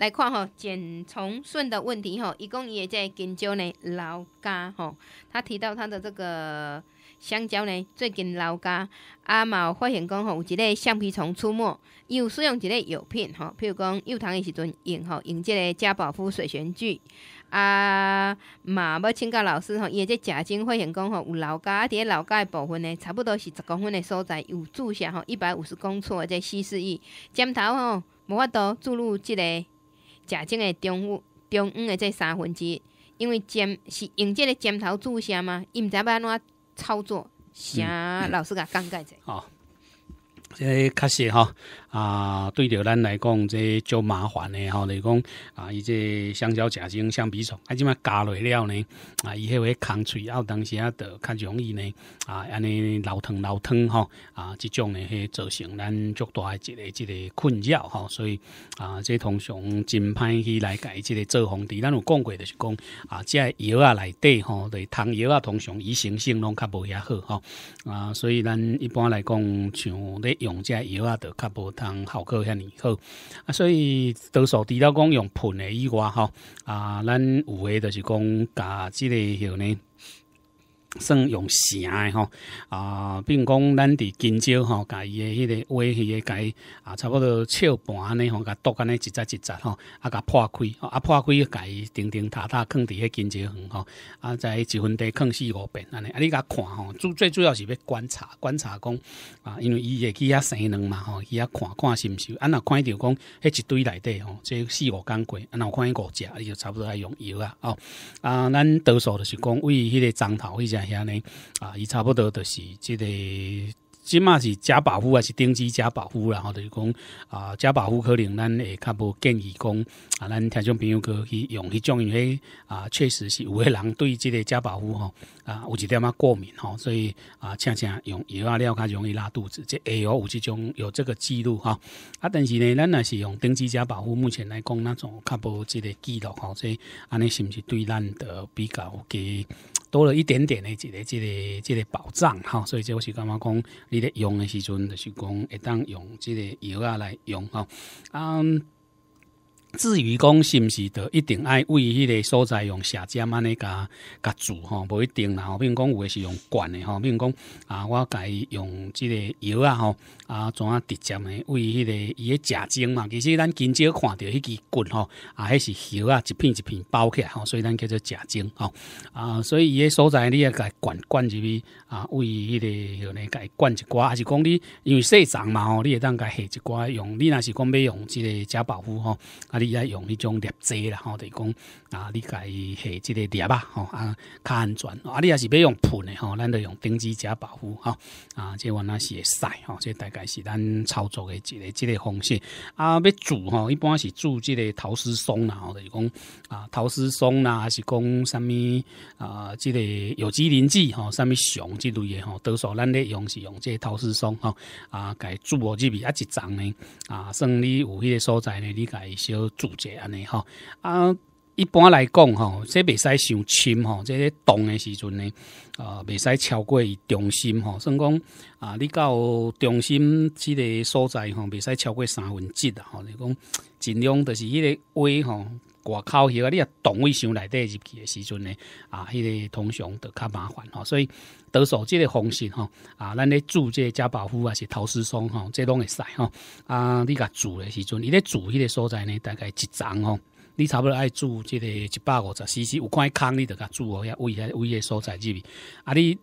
来看吼，简崇顺的问题哈，一共也在研究呢。老家吼，他提到他的这个香蕉呢，最近老家阿某发现讲吼，有一个橡皮虫出没，又使用一个药品吼，譬如讲幼童的时阵用吼，用这个加宝肤水旋剂。啊，嘛要请教老师吼，伊也在假经发现讲吼，有老家伫老家的部分呢，差不多是十公分的所在有注射吼一百五十公尺或者稀释液尖头吼无法度注入即个。食即个中午中午的即三分之一，因为尖是用即个尖头注射嘛，伊毋知要安怎操作，啥老师甲讲解者。即确实哈，啊，对着咱来讲，即足麻烦嘞吼。来讲啊，伊即香蕉、食精相比从，啊，即嘛加落了呢，啊，伊迄位空喙，啊，当时啊，就较容易呢，啊，安尼老汤老汤吼，啊，即种呢，去造成咱足大一个一个困扰吼。所以啊，即通常真歹去来改即个做皇帝，咱有讲过就是讲啊，即药啊内底吼，对汤药啊，通常伊行性拢较不遐好吼。啊，所以咱一般来讲像咧。用遮药啊，著较无通效果遐尼好啊，所以多数除了讲用盆的以外，吼啊，咱有诶就是讲家即个用呢。算用绳的吼啊，比如讲咱伫金州吼，甲伊的迄个歪迄个甲啊差不多撬盘尼吼，甲剁安尼一扎一扎吼，啊甲破开，啊破开，甲钉钉塔塔，放伫迄金州园吼，啊在一分地放四五遍安尼，啊，你甲看吼，最最主要是要观察观察讲啊，因为伊会去遐生卵嘛吼，伊遐看看是毋是，安若看着讲，迄一堆内底吼，即四五工轨，安若看伊五只，就差不多爱用药啊哦啊，咱多数就是讲为迄个桩头迄只。遐呢，啊，伊差不多就是即个，即嘛是食保护还是定期食保护，然后就是讲啊，食保护可能咱会较无建议讲啊，咱听众朋友可去用迄种，因为啊，确实是有个人对即个食保护吼啊，有一点仔过敏吼，所以啊，恰恰用药啊了，较容易拉肚子，即下我有即种有这个记录哈。啊，但是呢，咱若是用定期食保护，目前来讲那种较无即个记录，吼，所以安尼是毋是对咱的比较给？多了一点点的，这个这个这个保障哈，所以即我是感觉讲，你在用的时阵就是讲，会当用这个药啊来用哈，嗯。至于讲是毋是，著一定爱喂迄个所在用蛇尖安尼甲甲煮吼，无一定啦。吼，比如讲有诶是用管的吼，比如讲啊，我家用即个药啊吼啊，怎啊直接的喂迄个伊诶假精嘛。其实咱今朝看到迄支管吼，啊，迄是油啊，一片一片包起来吼，所以咱叫做假精吼。啊，所以伊诶所在你也改管管入去啊，喂迄个吼，甲改管一寡，还是讲你因为细长嘛吼，你会当改下一寡用。你若是讲要用即个假保护吼啊。你爱用迄种镊子啦，吼，著是讲啊，你己下即个镊啊，吼啊较安全。啊，你也是要用喷的吼，咱就用钉子加保护，吼。啊，即原来是会使吼，即大概是咱操作的一个即个方式。啊，要煮吼，一般是煮即个陶瓷松啦，吼，著是讲啊，陶瓷松啦，还是讲啥物啊？即个有机磷剂吼，啥物熊之类的吼，多数咱咧用是用即个陶瓷松吼，啊，家煮哦入去啊一盏呢啊，算你有迄个所在呢，你己烧。注者安尼吼啊，一般来讲吼，这未使伤深吼，这些动的时阵呢，呃，未使超过伊重心吼，算讲啊，你到重心即个所在吼，未使超过三分之啊，你讲尽量着是迄个位，吼，外靠！迄个你啊，同位箱内底入去的时阵呢，啊，迄个通常都较麻烦吼，所以得手即个方式吼啊，咱咧做这个加保户啊，是陶瓷商吼，这拢会使吼啊，你甲做的时候，你咧做迄个所在呢，大概一丛吼，你差不多爱做即个一百五十，CC，有看空你就甲做哦，遐位遐位的所在入去啊，你。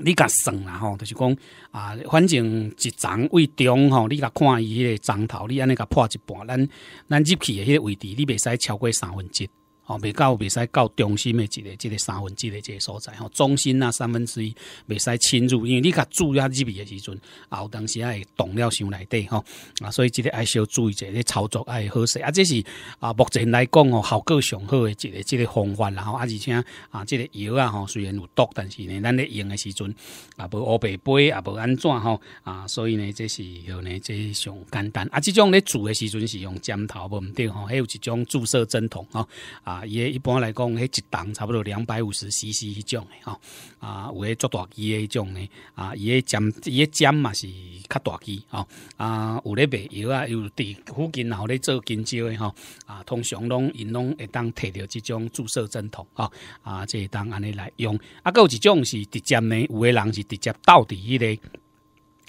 你甲算啦吼，就是讲啊，反正一丛为中吼，你甲看伊迄个丛头，你安尼甲破一半，咱咱入去诶迄个位置，你袂使超过三分之。哦，未到未使到中心的一个、一个三分之一这个所在吼，中心啊三分之一未使侵入，因为你较注意入去的时阵，啊当时会动了伤内底吼啊，所以这个还是要注意一下你操作会好势，啊。这是啊目前来讲吼，效果上好的一个、一个方法，然后而且啊这个药啊吼虽然有毒，但是呢，咱咧用的时阵啊，无乌白杯啊，无安怎吼啊，所以呢，这是吼呢，这是上简单啊。这种咧煮的时阵是用针头无毋对吼，还有一种注射针筒吼，啊。伊一般来讲，迄一档差不多两百五十 CC 迄种的哈啊，有迄做大机的种诶，啊，伊诶尖伊诶尖嘛是较大机哈啊，有咧卖药啊，又伫附近然后咧做经销的吼啊，通常拢因拢会当摕到即种注射针筒吼、啊啊，即当安尼来用啊，还有一种是直接呢，有的人是直接到伫迄个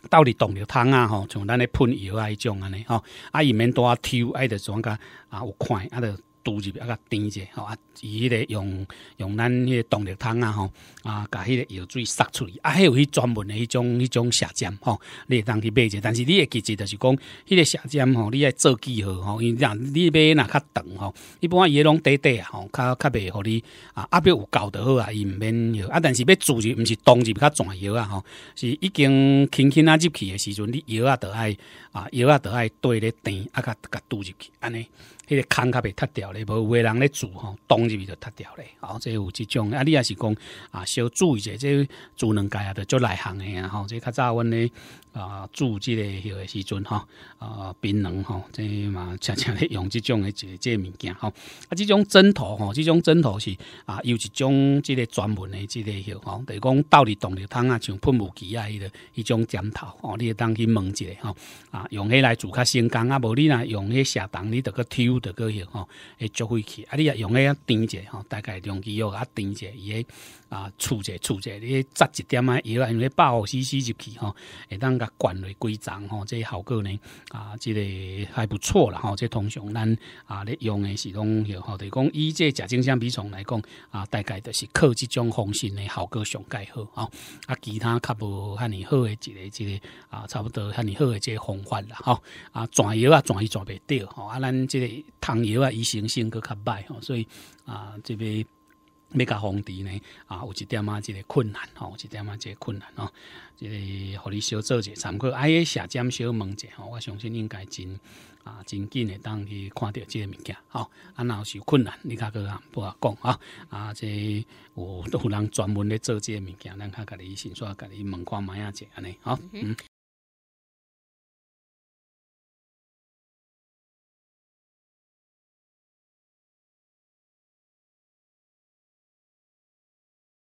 到底动脉汤啊吼，像咱咧喷药啊，迄种安尼吼，啊，伊免多抽，爱的专家啊，有看，啊着。倒入比较甜者吼啊！伊迄个用用咱迄个动力汤啊，吼啊，甲迄个药水杀出去啊，还有迄专门的迄种迄种杀尖吼，你会当去买者。但是你记者就是讲，迄个杀尖吼，你爱做记号，吼，因为你买若较长吼，一般伊拢低低啊，吼，较较袂，互你啊，压表有够得好啊，伊毋免药啊，但是要煮就毋是当入较全药啊，吼，是已经轻轻啊入去诶时阵，你药啊都爱啊，药啊都爱对咧甜啊，较较拄入去安尼，迄个空较袂塌掉咧，无有诶人咧煮吼，冻入就塌掉咧，哦，即有即种啊，你也是讲啊，小注意者，即煮两家啊，着做内行诶啊，吼，即较早阮咧。啊住即个许个时阵吼，啊槟榔吼，即嘛正正咧用即种的即即。件吼啊！即种针头吼，即种针头是啊，有一种即个专门的即个吼，就讲倒底动力汤啊，像喷雾机啊，伊个迄种针头吼，你当去一下吼啊，用迄来煮较成功啊，无你若用迄下灯，你得去抽的个吼，会足费去啊，你啊用迄样甜者吼，大概量机要啊甜者伊个啊处者处者，你扎一点啊，伊啊，用迄保护丝丝入去吼，会当甲灌的规长吼，这效果呢啊，即个还不错啦吼，这通常咱啊咧用。是讲，好，就讲以这食进相比上来讲啊，大概著是靠这种方式呢，效果上较好啊。啊，其他较无遐尼好诶，一个一个啊，差不多遐尼好诶，这方法啦，哦，啊，全药啊，全伊全袂吼，啊，咱这个汤药啊，伊生性搁较歹吼，所以啊，即个。要甲皇帝呢？啊，有一点啊，即个困难吼，有一点啊，即个困难吼，即个，互你小做者，参过 I S 下尖小问者吼，我相信应该真啊，真紧的当去看着即个物件吼。啊，若是有困难，你甲个啊，不好讲啊。啊，这有有人专门咧做即个物件，咱家己先刷，家己问看买啊者安尼吼。嗯。